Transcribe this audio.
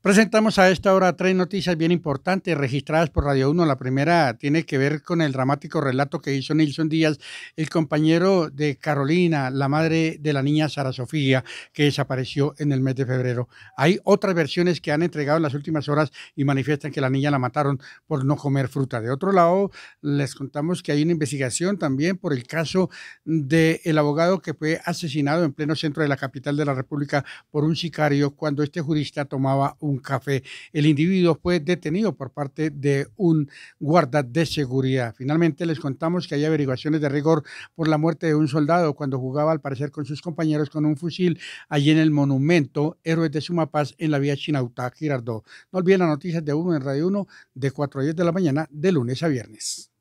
Presentamos a esta hora tres noticias bien importantes registradas por Radio 1. La primera tiene que ver con el dramático relato que hizo Nilson Díaz, el compañero de Carolina, la madre de la niña Sara Sofía, que desapareció en el mes de febrero. Hay otras versiones que han entregado en las últimas horas y manifiestan que la niña la mataron por no comer fruta. De otro lado, les contamos que hay una investigación también por el caso del abogado que fue asesinado en pleno centro de la capital de la República por un sicario cuando este jurista tomaba un un café. El individuo fue detenido por parte de un guarda de seguridad. Finalmente les contamos que hay averiguaciones de rigor por la muerte de un soldado cuando jugaba al parecer con sus compañeros con un fusil allí en el monumento Héroes de Sumapaz en la vía Chinauta, Girardó. No olviden las noticias de uno en Radio 1 de 4 a 10 de la mañana de lunes a viernes.